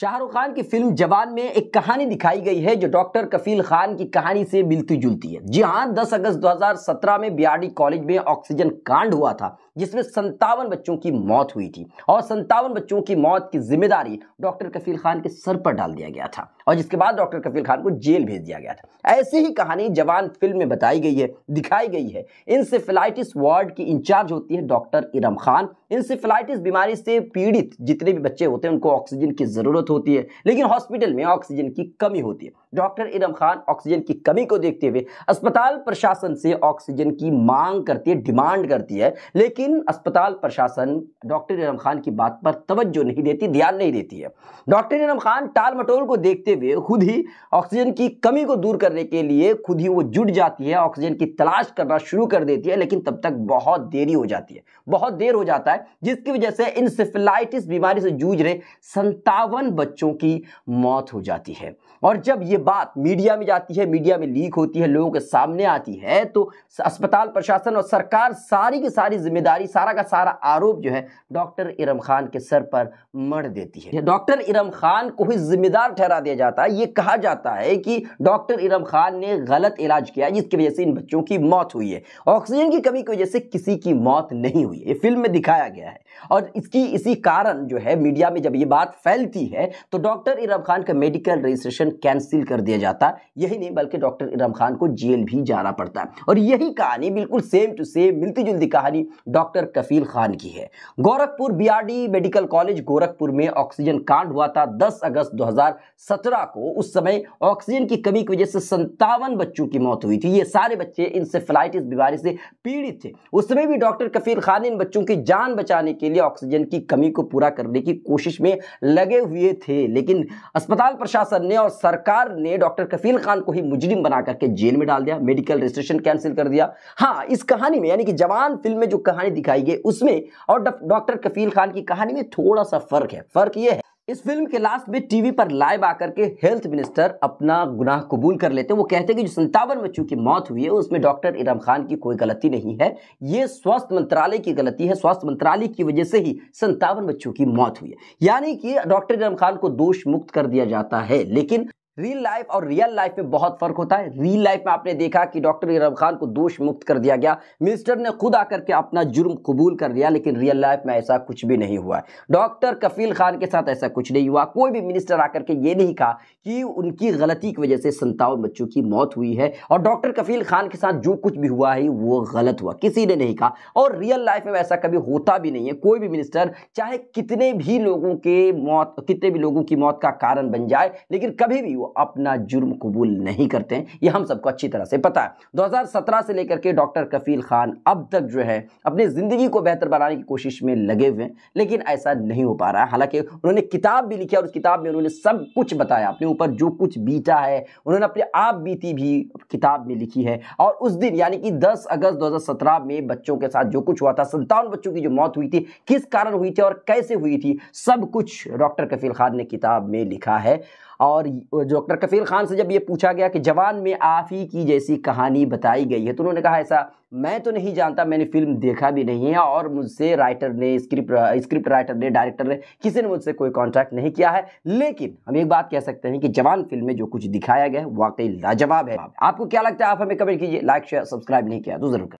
शाहरुख खान की फिल्म जवान में एक कहानी दिखाई गई है जो डॉक्टर कफील खान की कहानी से मिलती जुलती है जी हाँ 10 अगस्त 2017 में बीआरडी कॉलेज में ऑक्सीजन कांड हुआ था जिसमें संतावन बच्चों की मौत हुई थी और संतावन बच्चों की मौत की जिम्मेदारी डॉक्टर कफील खान के सर पर डाल दिया गया था और जिसके बाद डॉक्टर कफील खान को जेल भेज दिया गया था ऐसी ही कहानी जवान फिल्म में बताई गई है दिखाई गई है इंसेफेलाइटिस वार्ड की इंचार्ज होती है डॉक्टर इरम खान इंसिफिलाइटिस बीमारी से पीड़ित जितने भी बच्चे होते हैं उनको ऑक्सीजन की ज़रूरत होती है लेकिन हॉस्पिटल में ऑक्सीजन की कमी होती है डॉक्टर इरम खान ऑक्सीजन की कमी को देखते हुए अस्पताल प्रशासन से ऑक्सीजन की मांग करती है डिमांड करती है लेकिन अस्पताल प्रशासन डॉक्टर इरम खान की बात पर तवज्जो नहीं देती ध्यान नहीं देती है डॉक्टर इरम खान टाल मटोल को देखते हुए खुद ही ऑक्सीजन की कमी को दूर करने के लिए खुद ही वो जुट जाती है ऑक्सीजन की तलाश करना शुरू कर देती है लेकिन तब तक बहुत देरी हो जाती है बहुत देर हो जाता है है जिसकी वजह से इन सिफिलाइटिस बीमारी से जूझ रहे संतावन बच्चों की मौत हो जाती है और जब ये बात मीडिया में जाती है मीडिया में लीक होती है लोगों के सामने आती है तो अस्पताल प्रशासन और सरकार सारी की सारी जिम्मेदारी सारा का सारा आरोप जो है डॉक्टर इरम खान के सर पर मर देती है डॉक्टर इरम खान को ही जिम्मेदार ठहरा दिया जाता है ये कहा जाता है कि डॉक्टर इरम खान ने गलत इलाज किया जिसकी वजह से इन बच्चों की मौत हुई है ऑक्सीजन की कमी की वजह से किसी की मौत नहीं हुई है फिल्म में दिखाया बताया गया है और इसकी इसी कारण जो है मीडिया में जब ये बात फैलती है तो डॉक्टर इरम खान का मेडिकल रजिस्ट्रेशन कैंसिल कर दिया जाता यही नहीं बल्कि डॉक्टर इरम खान को जेल भी जाना पड़ता है और यही कहानी बिल्कुल सेम टू सेम मिलती जुलती कहानी डॉक्टर कफील खान की है Gorakhpur B medical college Gorakhpur में ऑक्सीजन कांड हुआ था दस अगस्त दो को उस समय ऑक्सीजन की कमी की वजह से संतावन बच्चों की मौत हुई थी ये सारे बच्चे इंसेफ्लाइटिस बीमारी से पीड़ित थे उस समय भी डॉक्टर कफील खान इन बच्चों की जान बचाने के लिए ऑक्सीजन की कमी को पूरा करने की कोशिश में लगे हुए थे लेकिन अस्पताल प्रशासन ने और सरकार ने डॉक्टर कफील खान को ही मुजरिम बना करके जेल में डाल दिया मेडिकल रजिस्ट्रेशन कैंसिल कर दिया हाँ इस कहानी में यानी कि जवान फिल्म में जो कहानी दिखाई गई उसमें और डॉक्टर कफील खान की कहानी में थोड़ा सा फर्क है फर्क यह है इस फिल्म के लास्ट में टीवी पर लाइव आकर के हेल्थ मिनिस्टर अपना गुनाह कबूल कर लेते हैं वो कहते हैं कि जो संतावन बच्चों की मौत हुई है उसमें डॉक्टर इरम खान की कोई गलती नहीं है ये स्वास्थ्य मंत्रालय की गलती है स्वास्थ्य मंत्रालय की वजह से ही संतावन बच्चों की मौत हुई है यानी कि डॉक्टर इरम खान को दोष मुक्त कर दिया जाता है लेकिन रियल लाइफ और रियल लाइफ में बहुत फर्क होता है रियल लाइफ में आपने देखा कि डॉक्टर इरम खान को दोष मुक्त कर दिया गया मिनिस्टर ने खुद आकर के अपना जुर्म कबूल कर लिया लेकिन रियल लाइफ में ऐसा कुछ भी नहीं हुआ डॉक्टर कफील खान के साथ ऐसा कुछ नहीं हुआ कोई भी मिनिस्टर आकर के ये नहीं कहा कि उनकी गलती की वजह से संतावन बच्चों की मौत हुई है और डॉक्टर कफील खान के साथ जो कुछ भी हुआ है वो गलत हुआ किसी ने नहीं कहा और रियल लाइफ में ऐसा कभी होता भी नहीं है कोई भी मिनिस्टर चाहे कितने भी लोगों के मौत कितने भी लोगों की मौत का कारण बन जाए लेकिन कभी भी अपना जुर्म कबूल नहीं करते हैं यह हम सबको अच्छी तरह से पता है 2017 से लेकर के डॉक्टर कफील खान अब तक जो है अपनी ज़िंदगी को बेहतर बनाने की कोशिश में लगे हुए हैं लेकिन ऐसा नहीं हो पा रहा है हालांकि उन्होंने किताब भी लिखी और उस किताब में उन्होंने सब कुछ बताया अपने ऊपर जो कुछ बीता है उन्होंने अपने आप बीती भी किताब में लिखी है और उस दिन यानी कि दस अगस्त दो में बच्चों के साथ जो कुछ हुआ था संतावन बच्चों की जो मौत हुई थी किस कारण हुई थी और कैसे हुई थी सब कुछ डॉक्टर कफील खान ने किताब में लिखा है और जो डॉक्टर कफील खान से जब ये पूछा गया कि जवान में आफ़ी की जैसी कहानी बताई गई है तो उन्होंने कहा ऐसा मैं तो नहीं जानता मैंने फिल्म देखा भी नहीं है और मुझसे राइटर ने स्क्रिप्ट स्क्रिप्ट राइटर ने डायरेक्टर ने किसी ने मुझसे कोई कॉन्टैक्ट नहीं किया है लेकिन हम एक बात कह सकते हैं कि जवान फिल्म में जो कुछ दिखाया गया है वाकई लाजवाब है आपको क्या लगता है आप हमें कमेंट कीजिए लाइक शेयर सब्सक्राइब नहीं किया तो जरूर